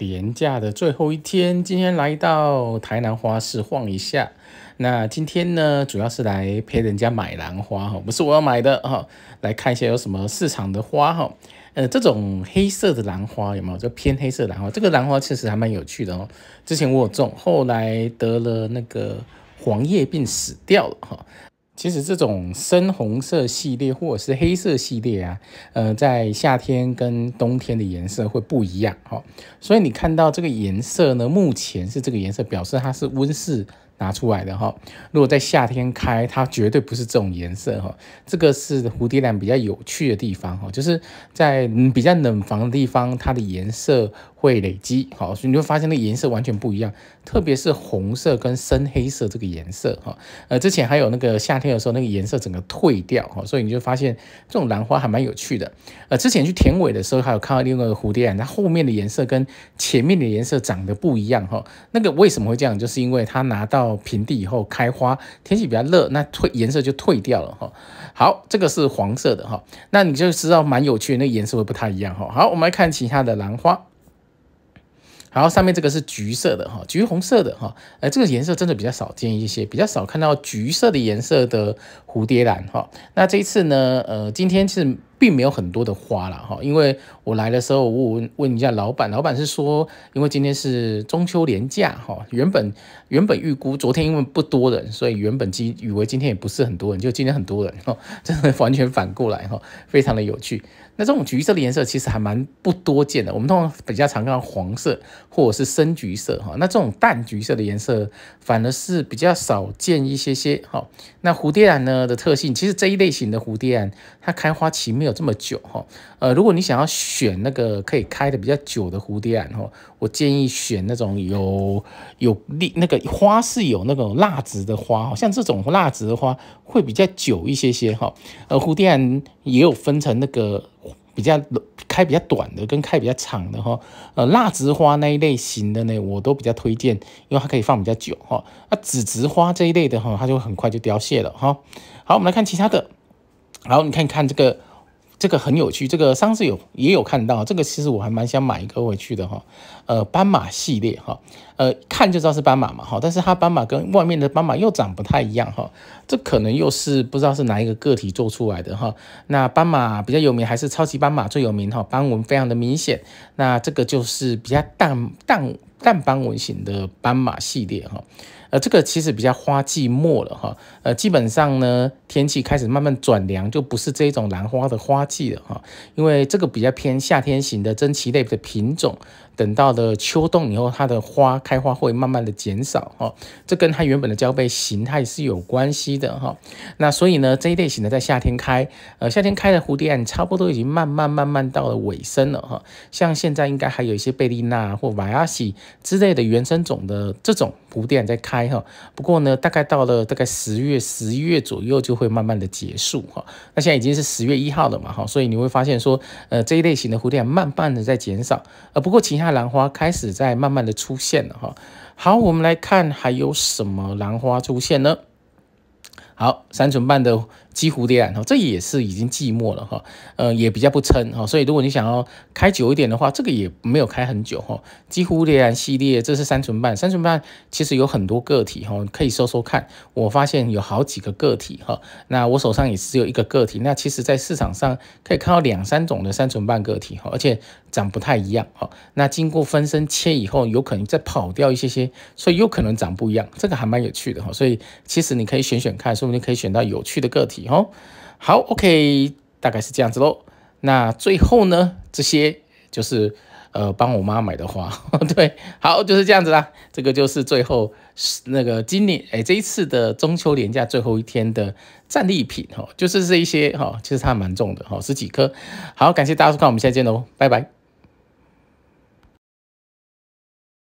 廉价的最后一天，今天来到台南花市晃一下。那今天呢，主要是来陪人家买兰花哈，不是我要买的哈。来看一下有什么市场的花哈。呃，这种黑色的兰花有没有？这偏黑色兰花。这个兰花确实还蛮有趣的哦。之前我有种，后来得了那个黄叶病死掉了哈。其实这种深红色系列或者是黑色系列啊，呃，在夏天跟冬天的颜色会不一样，好，所以你看到这个颜色呢，目前是这个颜色，表示它是温室。拿出来的哈，如果在夏天开，它绝对不是这种颜色哈。这个是蝴蝶兰比较有趣的地方哈，就是在比较冷房的地方，它的颜色会累积好，所以你会发现那个颜色完全不一样，特别是红色跟深黑色这个颜色哈。呃，之前还有那个夏天的时候，那个颜色整个退掉哈，所以你就发现这种兰花还蛮有趣的。呃，之前去田尾的时候，还有看到另一个蝴蝶兰，它后面的颜色跟前面的颜色长得不一样哈。那个为什么会这样，就是因为它拿到。平地以后开花，天气比较热，那褪颜色就褪掉了哈。好，这个是黄色的哈，那你就知道蛮有趣的，那颜色会不太一样哈。好，我们来看其他的兰花。好，上面这个是橘色的哈，橘红色的哈，呃，这个颜色真的比较少见一些，比较少看到橘色的颜色的蝴蝶兰哈。那这一次呢，呃，今天是。并没有很多的花了哈，因为我来的时候我问问一下老板，老板是说，因为今天是中秋连假哈，原本原本预估昨天因为不多人，所以原本今以为今天也不是很多人，就今天很多人哈，真的完全反过来哈，非常的有趣。那这种橘色的颜色其实还蛮不多见的，我们通常比较常看到黄色或者是深橘色哈，那这种淡橘色的颜色反而是比较少见一些些哈。那蝴蝶兰呢的特性，其实这一类型的蝴蝶兰它开花奇妙。这么久哈，呃，如果你想要选那个可以开的比较久的蝴蝶兰哈，我建议选那种有有利那个花是有那种蜡质的花像这种蜡质的花会比较久一些些哈。呃，蝴蝶兰也有分成那个比较开比较短的跟开比较长的哈。呃，蜡质花那一类型的呢，我都比较推荐，因为它可以放比较久哈。那紫植花这一类的哈，它就很快就凋谢了哈。好，我们来看其他的。然后你看看这个。这个很有趣，这个上次有也有看到，这个其实我还蛮想买一个回去的哈。呃，斑马系列哈，呃，看就知道是斑马嘛哈，但是它斑马跟外面的斑马又长不太一样哈，这可能又是不知道是哪一个个体做出来的哈。那斑马比较有名，还是超级斑马最有名哈，斑纹非常的明显。那这个就是比较淡淡淡斑纹型的斑马系列哈。呃，这个其实比较花季末了哈，呃，基本上呢，天气开始慢慢转凉，就不是这种兰花的花季了哈，因为这个比较偏夏天型的珍奇类的品种，等到了秋冬以后，它的花开花会慢慢的减少哦，这跟它原本的交配形态是有关系的哈，那所以呢，这一类型的在夏天开，呃，夏天开的蝴蝶兰差不多已经慢慢慢慢到了尾声了哈，像现在应该还有一些贝丽娜或瓦亚西之类的原生种的这种蝴蝶兰在开。不过呢，大概到了大概十月、十一月左右就会慢慢的结束哈。那现在已经是十月一号了嘛哈，所以你会发现说，呃，这一类型的蝴蝶慢慢的在减少，呃，不过其他兰花开始在慢慢的出现了哈。好，我们来看还有什么兰花出现呢？好，三寸半的。几蝴蝶兰哈，这也是已经寂寞了，哈，嗯，也比较不撑，哈，所以如果你想要开久一点的话，这个也没有开很久，哈，几蝴蝶兰系列，这是三纯瓣，三纯瓣其实有很多个体，哈，可以搜搜看，我发现有好几个个体，哈，那我手上也是有一个个体，那其实在市场上可以看到两三种的三纯瓣个体，哈，而且长不太一样，哈，那经过分身切以后，有可能再跑掉一些些，所以有可能长不一样，这个还蛮有趣的，哈，所以其实你可以选选看，说不定可以选到有趣的个体。哦。好，OK，大概是这样子喽。那最后呢，这些就是呃，帮我妈买的花，对，好就是这样子啦。这个就是最后那个今年哎，这一次的中秋年假最后一天的战利品哦，就是这一些哈，其实它蛮重的哈，十几颗。好，感谢大家收看，我们下期见喽，拜拜。